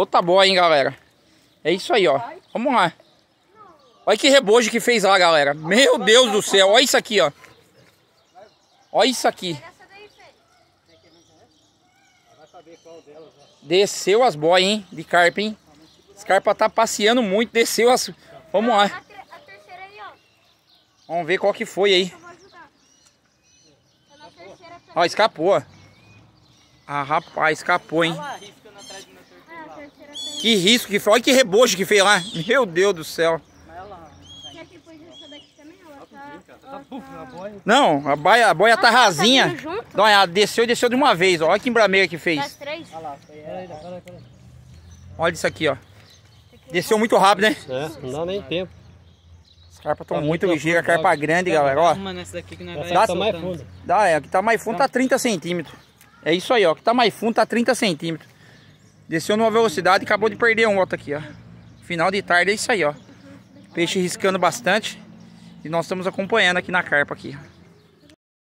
Outra boa, hein, galera. É isso aí, ó. Vamos lá. Olha que rebojo que fez lá, galera. Meu Deus do céu. Olha isso aqui, ó. Olha isso aqui. Desceu as boias, hein? De carpa, hein? Esse carpa tá passeando muito. Desceu as... Vamos lá. Vamos ver qual que foi aí. Ó, escapou. Ah, rapaz, escapou, hein? Que risco que foi. Olha que reboche que fez lá. Meu Deus do céu. Não, a boia, a boia tá, ah, tá rasinha. Não, ela desceu e desceu de uma vez. Olha que embrameira que fez. Olha isso aqui, ó. Desceu muito rápido, né? É, não dá nem tempo. As carpas estão tá muito ligeiras, carpa grande, galera. Ó. Dá, é tá mais fundo. Dá, é, o que tá mais fundo tá 30 centímetros. É isso aí, ó. O que tá mais fundo tá 30 centímetros. Desceu numa velocidade e acabou de perder um outro aqui, ó. Final de tarde é isso aí, ó. Peixe riscando bastante. E nós estamos acompanhando aqui na carpa aqui,